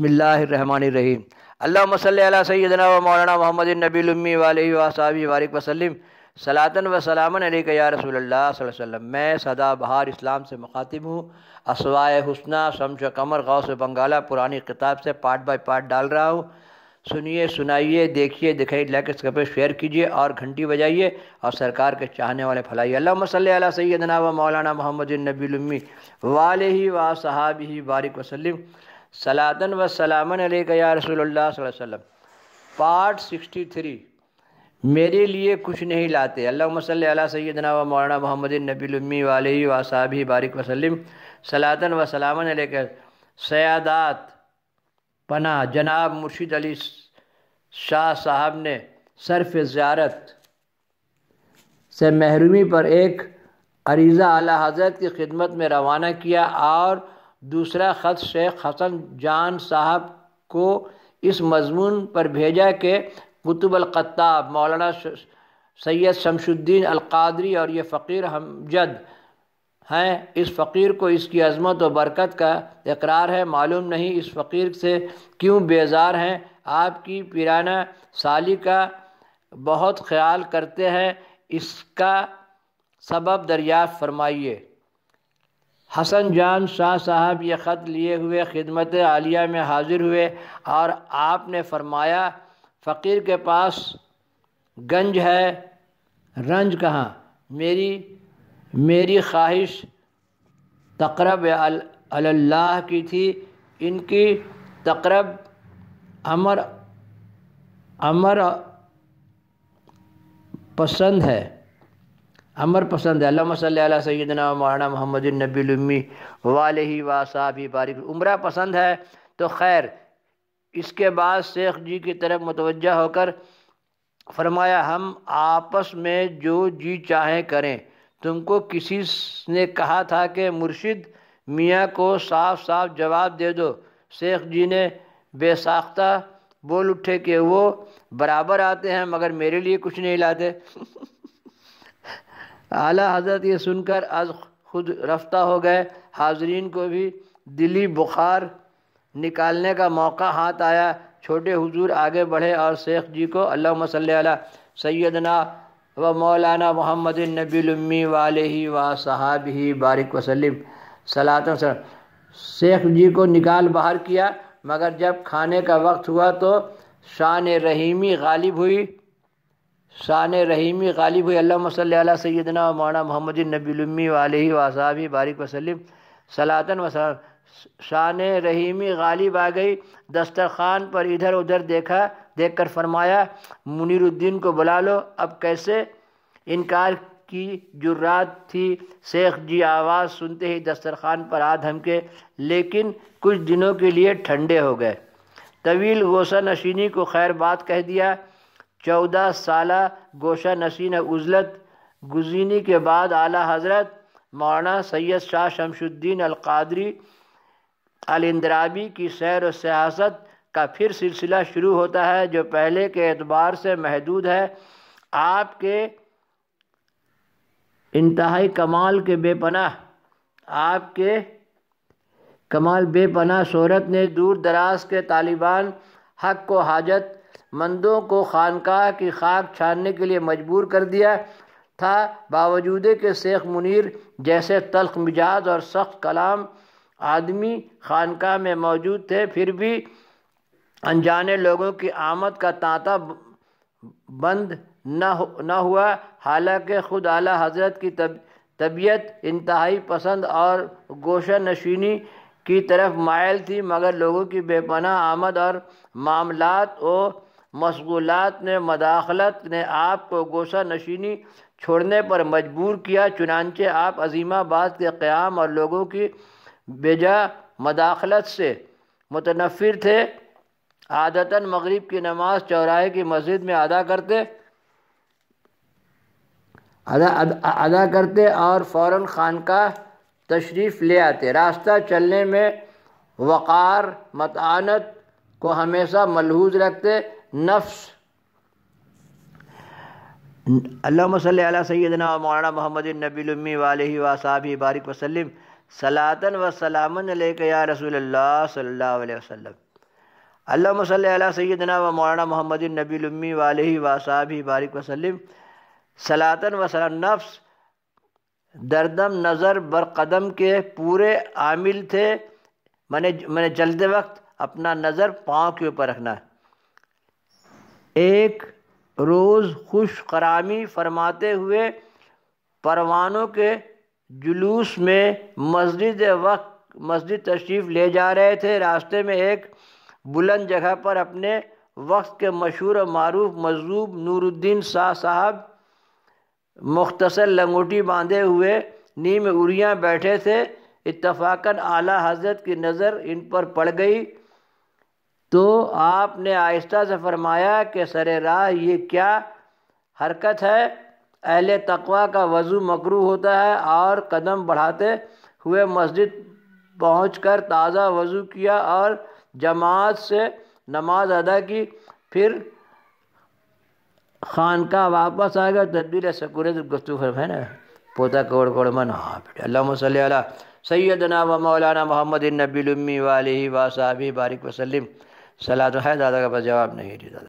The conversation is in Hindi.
अल्लाह मसल सैदना व मौलाना मोहम्मद नबीमी वाली वसाबी वारिक वसलम सलातन व सलामन या रसूल वसम मैं बहार इस्लाम से मुखातिब हूँ असवाए हुसना शमश कमर से बंगाला पुरानी किताब से पार्ट बाई पार्ट डाल रहा हूँ सुनिए सुनाइए देखिए दिखाई लाइक इस कपड़े शेयर कीजिए और घंटी बजाइए और सरकार के चाहने वाले फलाइए अल्लाह मसल सैदना व मौलाना मोहम्मद नबीमी वाल ही व सहाबी बारिक वसलम सलातन व सलामन या रसूल वसल्लम पार्ट सिक्सटी थ्री मेरे लिए कुछ नहीं लाते अल्लाह सैदना व मौलाना मोहम्मद नबी वाल वसाबी बारिक वसलम सलातन व सलामन सयादात पना जनाब मुर्शिद अली शाह साहब ने सरफ ज़्यारत से महरूमी पर एक अरीज़ा अला हजरत की खिदमत में रवाना किया और दूसरा ख़त शेख हसन जान साहब को इस मजमून पर भेजा कि कुतुब अलकत्ताब मौलाना सैयद शमशुद्दीन अलकादरी और ये फ़कीर हमजद हैं इस फ़कीर को इसकी अजमत और बरकत का इकरार है मालूम नहीं इस फ़कीर से क्यों बेजार हैं आपकी पिराना साली का बहुत ख्याल करते हैं इसका सबब दरियाफ़ फरमाइए हसन जान शाह साहब ये ख़त लिए हुए ख़िदमत आलिया में हाज़िर हुए और आपने फरमाया फ़कीर के पास गंज है रंज कहाँ मेरी मेरी ख्वाहिश तकरब अल्लाह की थी इनकी तकरब अमर अमर पसंद है अमर पसंद है अल्लाह सैदना मौलाना मोहम्मद नबीमी वाल ही वासाबी बारिक उम्र पसंद है तो खैर इसके बाद शेख जी की तरफ मुतवजह होकर फरमाया हम आपस में जो जी चाहें करें तुमको किसी ने कहा था कि मुर्शिद मियाँ को साफ साफ जवाब दे दो शेख जी ने बेसाख्ता बोल उठे कि वो बराबर आते हैं मगर मेरे लिए कुछ नहीं लाते आला हज़रत ये सुनकर आज खुद रफ्ता हो गए हाजरीन को भी दिली बुखार निकालने का मौका हाथ आया छोटे हुजूर आगे बढ़े और शेख जी को अल्लाह मसल सैदना व मौलाना मोहम्मद नबी वाले ही व साहब ही बारिक वसलम सलात शेख जी को निकाल बाहर किया मगर जब खाने का वक्त हुआ तो शान रहीमी गालिब हुई शान रहीमी गालिब हुई अल्लाह सैदना माना मोहम्मद नबीमी वाल वासाबी बारिक वसलम सलातन वसलम शान रहीमी गालिब आ गई दस्तरखान पर इधर उधर देखा देख कर फरमाया मुनीरुद्दीन को बुला लो अब कैसे इनकार की जुर्रात थी शेख जी आवाज़ सुनते ही दस्तरखान पर आ धमके लेकिन कुछ दिनों के लिए ठंडे हो गए तवील गोसा नशीनी को खैर बात कह दिया चौदह साल गोशा नशीन उजलत गुजीनी के बाद आला हजरत मौलाना सैयद शाह शमशुद्दीन अलकादरी अलंदराबी की सैर और सियासत का फिर सिलसिला शुरू होता है जो पहले के एतबार से महदूद है आपके इंतहाई कमाल के बेपनाह आपके कमाल बेपनाह शहरत ने दूर दराज के तालिबान हक को हाजत मंदों को खानका की खाक छानने के लिए मजबूर कर दिया था बावजूद के शेख मुनीर जैसे तलख मिजाज और सख्त कलाम आदमी खानका में मौजूद थे फिर भी अनजाने लोगों की आमद का तांता बंद न हो, न हुआ हालांकि ख़ुद आला हजरत की तब तबीयत इंतहाई पसंद और गोशा नशीनी की तरफ मायल थी मगर लोगों की बेपनाह आमद और मामलात और मशगूलत ने मदाखलत ने आपको गोशा नशीनी छोड़ने पर मजबूर किया चुनानचे आप अजीमाबाद के क़्याम और लोगों की बेजा मदाखलत से मुतनफ़िर थे आदतन मगरिब की नमाज चौराहे की मस्जिद में अदा करते अदा अदा, अदा करते और फ़ौर खानका तशरीफ़ ले आते रास्ता चलने में वक़ार मतानत को हमेशा मलहूज रखते नफ्स अल्लाम सैदना मौलाना मोहम्मद नबीमी वाल वसाबी बारिक वसलम सलातन व सलामन या रसूल सल्ला सल अल्लाम सैदना व मौलाना मोहम्मद नबी वाल वसाबी बारिक वसलम सलातन व सलाम नफ्स दरदम नज़र बर कदम के पूरे आमिल थे मैंने मैंने चलते वक्त अपना नज़र पाँव के ऊपर रखना है एक रोज़ खुश करामी फरमाते हुए परवानों के जुलूस में मस्जिद वक्त मस्जिद तशरीफ़ ले जा रहे थे रास्ते में एक बुलंद जगह पर अपने वक्त के मशहूर और मरूफ मजलूब नूरुद्दीन शाह साहब मुख्तसर लंगोटी बांधे हुए नीम उड़ियाँ बैठे थे इतफाक़न आला हजरत की नज़र इन पर पड़ गई तो आपने आहिस्ता से फरमाया कि सर राह ये क्या हरकत है अहल तकवा का वज़ू मकरू होता है और कदम बढ़ाते हुए मस्जिद पहुँच कर ताज़ा वज़ू किया और जमात से नमाज अदा की फिर खानका वापस आ गया तदबीर सकूरत गुस्तु है ना पोता कोड़ कोड़ मन हाँ सैदना व मौलाना मोहम्मद नबीलम्मी वाली वासाबी बारिक वसलम सलाह तो है दादा का पास जवाब नहीं है दादा